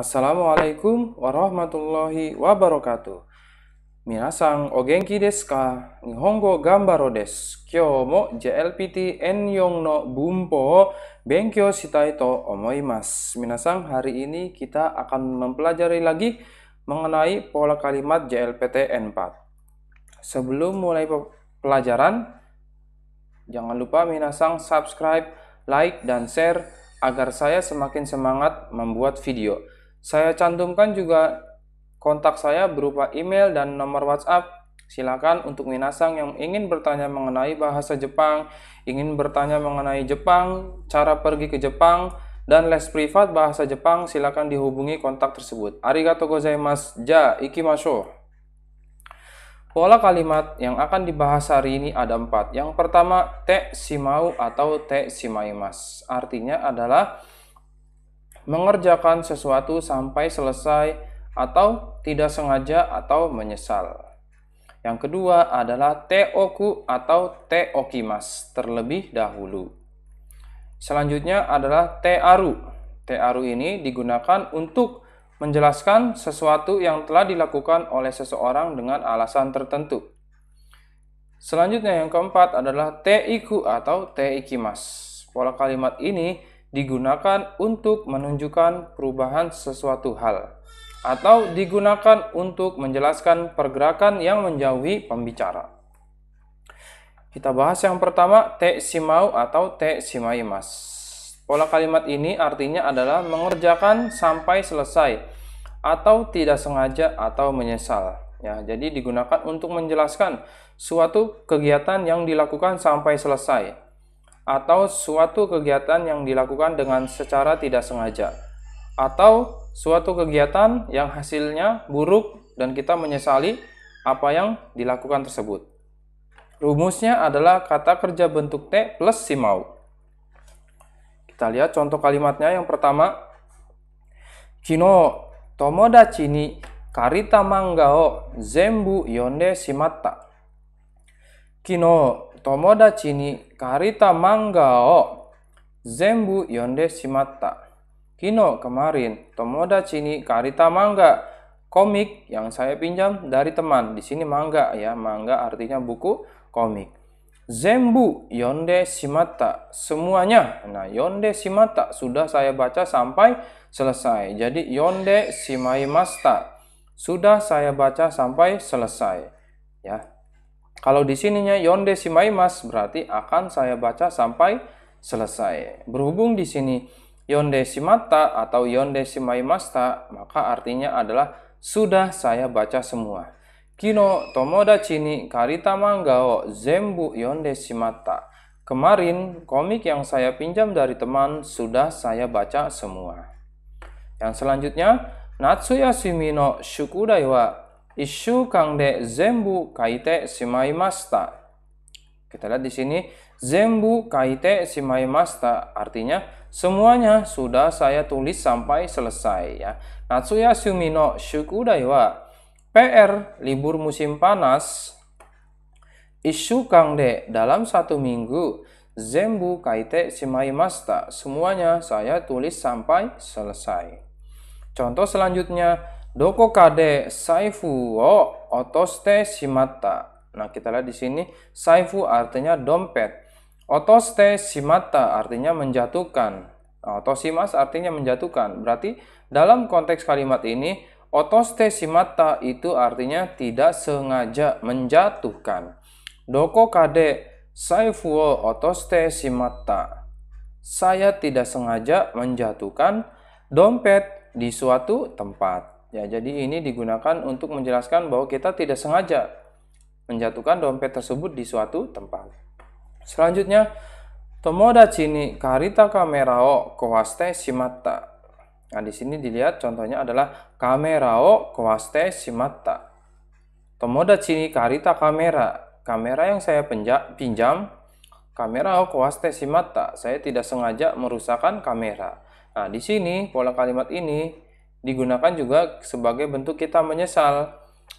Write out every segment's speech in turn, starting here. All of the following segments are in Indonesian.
Assalamualaikum warahmatullahi wabarakatuh. Minasang o genki desu ka? Nihongo gambaro desu. kyo mo JLPT N4 no Bunpo benkyou shitai to omoimasu. Minasang hari ini kita akan mempelajari lagi mengenai pola kalimat JLPT N4. Sebelum mulai pelajaran, jangan lupa minasang subscribe, like, dan share agar saya semakin semangat membuat video. Saya cantumkan juga kontak saya berupa email dan nomor WhatsApp Silakan untuk Minasang yang ingin bertanya mengenai bahasa Jepang, ingin bertanya mengenai Jepang, cara pergi ke Jepang, dan les privat bahasa Jepang, silakan dihubungi kontak tersebut. Arigato gozaimasu. Ja, ikimashou. Pola kalimat yang akan dibahas hari ini ada empat. Yang pertama, te simau atau te simaimas. Artinya adalah mengerjakan sesuatu sampai selesai atau tidak sengaja atau menyesal. Yang kedua adalah teoku atau teokimas terlebih dahulu. Selanjutnya adalah tearu. Tearu ini digunakan untuk menjelaskan sesuatu yang telah dilakukan oleh seseorang dengan alasan tertentu. Selanjutnya yang keempat adalah teiku atau teikimas. Pola kalimat ini digunakan untuk menunjukkan perubahan sesuatu hal atau digunakan untuk menjelaskan pergerakan yang menjauhi pembicara. Kita bahas yang pertama, te simau atau te simaimas. Pola kalimat ini artinya adalah mengerjakan sampai selesai atau tidak sengaja atau menyesal. Ya, jadi digunakan untuk menjelaskan suatu kegiatan yang dilakukan sampai selesai atau suatu kegiatan yang dilakukan dengan secara tidak sengaja atau suatu kegiatan yang hasilnya buruk dan kita menyesali apa yang dilakukan tersebut. Rumusnya adalah kata kerja bentuk T plus si mau. Kita lihat contoh kalimatnya yang pertama. Kino tomodachi ni karita manga o zembu yonde shimatta. Kino tomodachi ni karita manga o zenbu yonde shimatta. Kino kemarin, tomodachi ni karita manga komik yang saya pinjam dari teman. Di sini manga ya, manga artinya buku komik. Zenbu yonde shimatta, semuanya. Nah, yonde shimatta sudah saya baca sampai selesai. Jadi yonde shimaimasta sudah saya baca sampai selesai. Ya, kalau di sininya yonde shimaimas berarti akan saya baca sampai selesai. Berhubung di sini yonde shimata atau yonde shimaimasta maka artinya adalah sudah saya baca semua. Kino tomodachi ni karita manga Zembu zenbu yonde shimata. Kemarin komik yang saya pinjam dari teman sudah saya baca semua. Yang selanjutnya Natsuyasumi Shimino Shukudai wa Isu kang de zembu kaite simai masta. Kita lihat di sini zembu kaite simai masta artinya semuanya sudah saya tulis sampai selesai ya. Natsuya Sumino Shukudai wa PR libur musim panas Isu kang de dalam satu minggu zembu kaite masta Semuanya saya tulis sampai selesai. Contoh selanjutnya Doko kade Nah kita lihat di sini saifu artinya dompet. Otoste shimata artinya menjatuhkan. Nah, Otosimas artinya menjatuhkan. Berarti dalam konteks kalimat ini otoste shimata itu artinya tidak sengaja menjatuhkan. Doko kade saifu wo otoste shimata. Saya tidak sengaja menjatuhkan dompet di suatu tempat. Ya, jadi ini digunakan untuk menjelaskan bahwa kita tidak sengaja menjatuhkan dompet tersebut di suatu tempat. Selanjutnya, tomodachi ni karita kamera o kowaste shimatta. Nah, di sini dilihat contohnya adalah kamera o kowaste shimatta. Tomodachi ni karita kamera. Kamera yang saya penja, pinjam, kamera o kowaste shimatta. Saya tidak sengaja merusakkan kamera. Nah, di sini pola kalimat ini digunakan juga sebagai bentuk kita menyesal.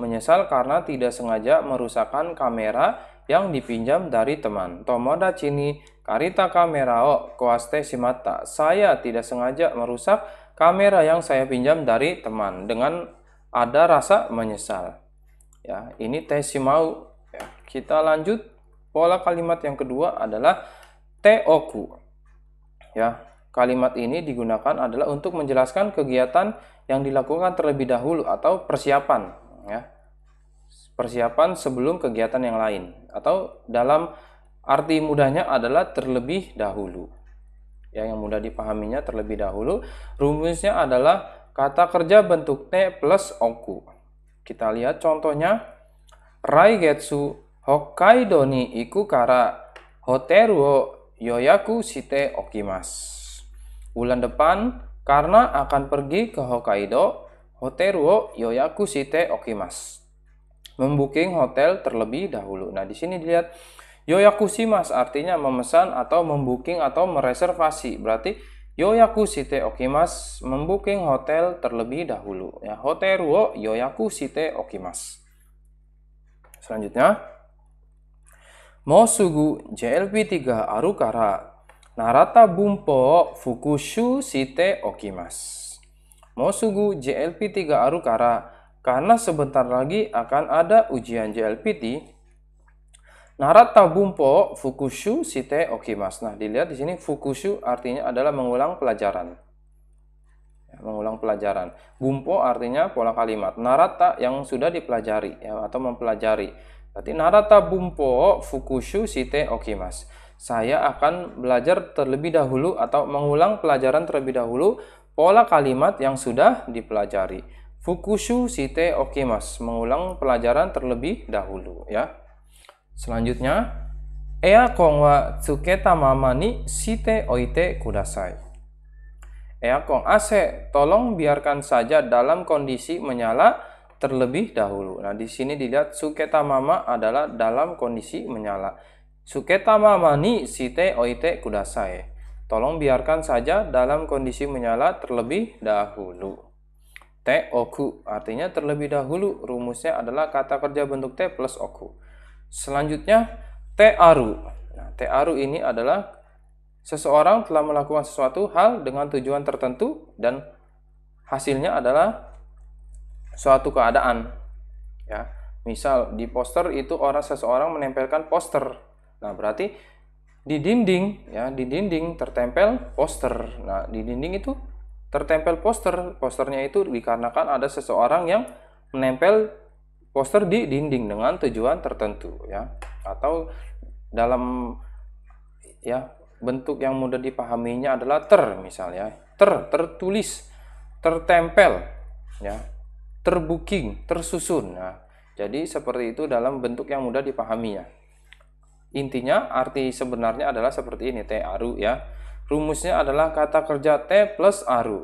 Menyesal karena tidak sengaja merusakkan kamera yang dipinjam dari teman. Tomodachi ni karita kamera o koaste shimata. Saya tidak sengaja merusak kamera yang saya pinjam dari teman dengan ada rasa menyesal. Ya, ini tesimau. Ya, kita lanjut pola kalimat yang kedua adalah teoku. Ya, Kalimat ini digunakan adalah untuk menjelaskan kegiatan yang dilakukan terlebih dahulu atau persiapan ya. Persiapan sebelum kegiatan yang lain atau dalam arti mudahnya adalah terlebih dahulu. Ya, yang mudah dipahaminya terlebih dahulu rumusnya adalah kata kerja bentuk T plus oku. Kita lihat contohnya Raigetsu Hokkaido ni iku kara hoteru yoyaku shite okimasu bulan depan karena akan pergi ke Hokkaido, hotel wo yoyaku site okimas. Membuking hotel terlebih dahulu. Nah, di sini dilihat yoyaku mas artinya memesan atau membuking atau mereservasi. Berarti yoyaku site okimas membuking hotel terlebih dahulu. Ya, hotel wo yoyaku site okimas. Selanjutnya, Mosugu JLP 3 Arukara Narata bumpo fukushu site okimas. Mosugu JLPT 3 Arukara karena sebentar lagi akan ada ujian JLPT. Narata bumpo fukushu site okimas. Nah, dilihat di sini fukushu artinya adalah mengulang pelajaran. Ya, mengulang pelajaran. Bumpo artinya pola kalimat. Narata yang sudah dipelajari ya, atau mempelajari. Berarti narata bumpo fukushu site okimas saya akan belajar terlebih dahulu atau mengulang pelajaran terlebih dahulu pola kalimat yang sudah dipelajari. Fukushu shite okimas, mengulang pelajaran terlebih dahulu ya. Selanjutnya, ea kong wa tsuketa mama ni shite oite kudasai. Ea kong ase, tolong biarkan saja dalam kondisi menyala terlebih dahulu. Nah, di sini dilihat suketa mama adalah dalam kondisi menyala. Suketama mani site oite kudasai. Tolong biarkan saja dalam kondisi menyala terlebih dahulu. Te oku artinya terlebih dahulu. Rumusnya adalah kata kerja bentuk te plus oku. Selanjutnya te aru. Nah, te aru ini adalah seseorang telah melakukan sesuatu hal dengan tujuan tertentu dan hasilnya adalah suatu keadaan. Ya, misal di poster itu orang seseorang menempelkan poster Nah, berarti di dinding ya, di dinding tertempel poster. Nah, di dinding itu tertempel poster. Posternya itu dikarenakan ada seseorang yang menempel poster di dinding dengan tujuan tertentu ya atau dalam ya bentuk yang mudah dipahaminya adalah ter misalnya ter tertulis tertempel ya terbooking tersusun nah jadi seperti itu dalam bentuk yang mudah dipahaminya Intinya arti sebenarnya adalah seperti ini T aru ya. Rumusnya adalah kata kerja T plus aru.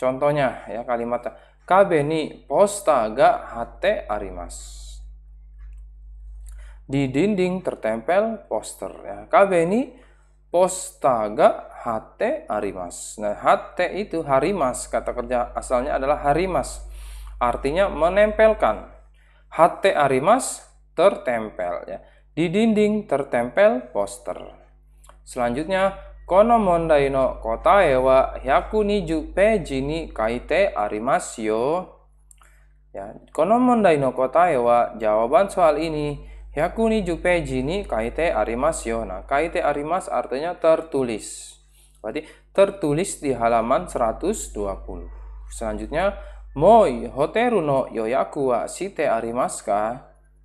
Contohnya ya kalimat kabeni posta ga hate arimas. Di dinding tertempel poster ya. Kabeni posta ga hate arimas. Nah, hate itu harimas kata kerja asalnya adalah harimas. Artinya menempelkan. Hate arimas tertempel ya di dinding tertempel poster. Selanjutnya, kono mondai no ewa wa niju peji ni kaite arimasyo. Ya, kono mondai no kota ewa jawaban soal ini niju peji ni kaite arimasyo. Nah, kaite arimas artinya tertulis. Berarti tertulis di halaman 120. Selanjutnya, moi hoteru no yoyaku wa site arimasu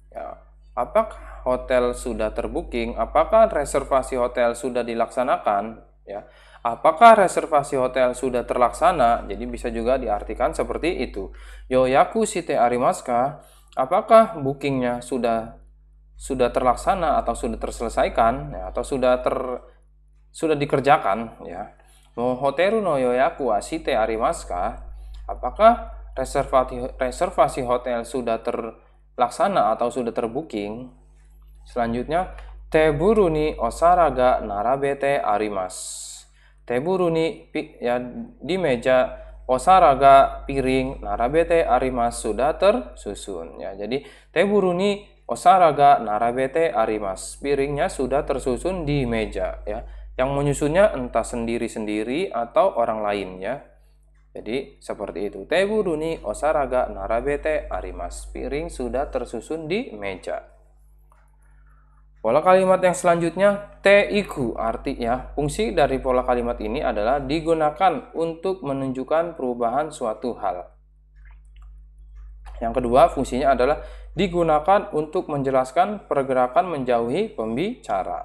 Ya, apakah hotel sudah terbooking, apakah reservasi hotel sudah dilaksanakan, ya. Apakah reservasi hotel sudah terlaksana? Jadi bisa juga diartikan seperti itu. Yoyaku site arimaska, Apakah bookingnya sudah sudah terlaksana atau sudah terselesaikan ya, atau sudah ter sudah dikerjakan ya. Mo hotel no yoyaku site arimaska, Apakah reservasi reservasi hotel sudah terlaksana atau sudah terbooking? Selanjutnya, teburuni osaraga narabete arimas. Teburuni ya di meja osaraga piring narabete arimas sudah tersusun ya. Jadi teburuni osaraga narabete arimas piringnya sudah tersusun di meja ya. Yang menyusunnya entah sendiri-sendiri atau orang lain ya. Jadi seperti itu. Teburuni osaraga narabete arimas piring sudah tersusun di meja. Pola kalimat yang selanjutnya teiku artinya fungsi dari pola kalimat ini adalah digunakan untuk menunjukkan perubahan suatu hal. Yang kedua fungsinya adalah digunakan untuk menjelaskan pergerakan menjauhi pembicara.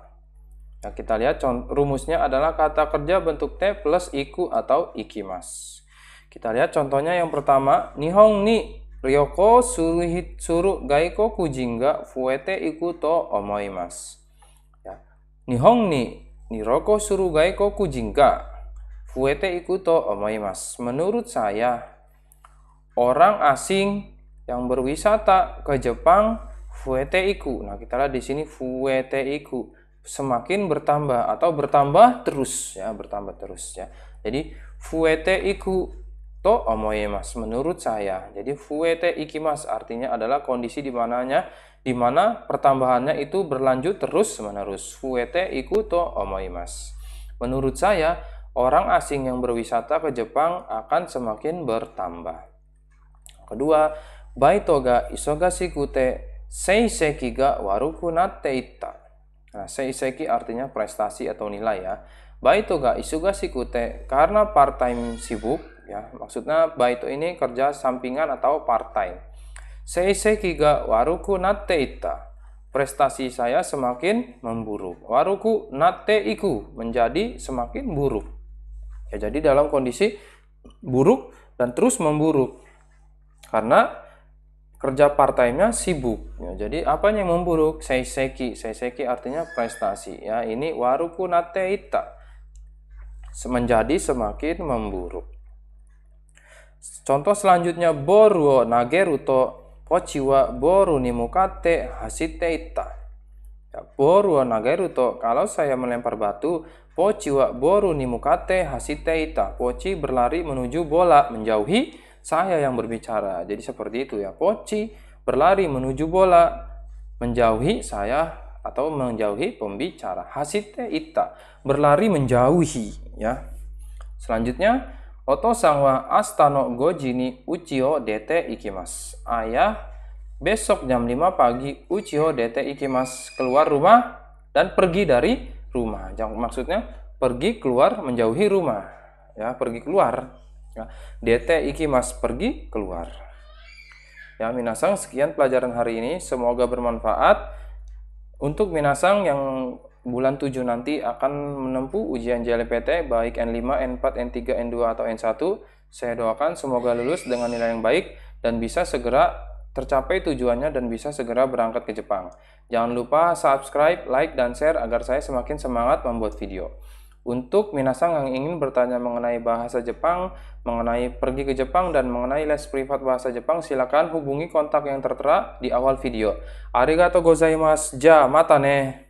Nah, kita lihat rumusnya adalah kata kerja bentuk te plus iku atau Ikimas. Kita lihat contohnya yang pertama, Nihong ni Ryoko suruhit suru gaiko kujingga fuete ikuto omoimas. Ya. Nihong ni niroko suru gaiko kujingga fuete ikuto omoimas. Menurut saya orang asing yang berwisata ke Jepang fuete iku. Nah, kita lihat di sini fuete iku semakin bertambah atau bertambah terus ya bertambah terus ya jadi fuete iku to omoemas menurut saya. Jadi fuete ikimas artinya adalah kondisi di mananya di mana pertambahannya itu berlanjut terus menerus. Fuete iku to omoemas. Menurut saya, orang asing yang berwisata ke Jepang akan semakin bertambah. Kedua, baitoga te seiseki ga waruku natte itta. Nah, seiseki artinya prestasi atau nilai ya. Baitoga te karena part time sibuk ya. Maksudnya baito ini kerja sampingan atau part time. Seisei kiga waruku natte ita. Prestasi saya semakin memburuk. Waruku natte iku menjadi semakin buruk. Ya, jadi dalam kondisi buruk dan terus memburuk. Karena kerja part-time-nya sibuk. Ya, jadi apa yang memburuk? Seiseki. Seiseki artinya prestasi. Ya, ini waruku nate ita. Menjadi semakin memburuk. Contoh selanjutnya boru nageruto Pociwa boru ni mukate hasiteita. Ya, boru nageruto kalau saya melempar batu, Pociwa boru ni mukate ita. Poci berlari menuju bola menjauhi saya yang berbicara. Jadi seperti itu ya. Poci berlari menuju bola menjauhi saya atau menjauhi pembicara hasite ita berlari menjauhi ya selanjutnya Astano Gojini Oto uchiho dete Ikimas Ayah besok jam 5 pagi uchiho dete ikimas. Keluar rumah dan pergi dari rumah. Jang maksudnya pergi keluar menjauhi rumah. Ya, pergi keluar. Ya, dete ikimas pergi keluar. Ya, minasang sekian pelajaran hari ini. Semoga bermanfaat. Untuk Minasang yang bulan 7 nanti akan menempuh ujian JLPT baik N5, N4, N3, N2 atau N1. Saya doakan semoga lulus dengan nilai yang baik dan bisa segera tercapai tujuannya dan bisa segera berangkat ke Jepang. Jangan lupa subscribe, like, dan share agar saya semakin semangat membuat video. Untuk Minasang yang ingin bertanya mengenai bahasa Jepang, mengenai pergi ke Jepang, dan mengenai les privat bahasa Jepang, silakan hubungi kontak yang tertera di awal video. Arigato gozaimasu, ja, mata ne!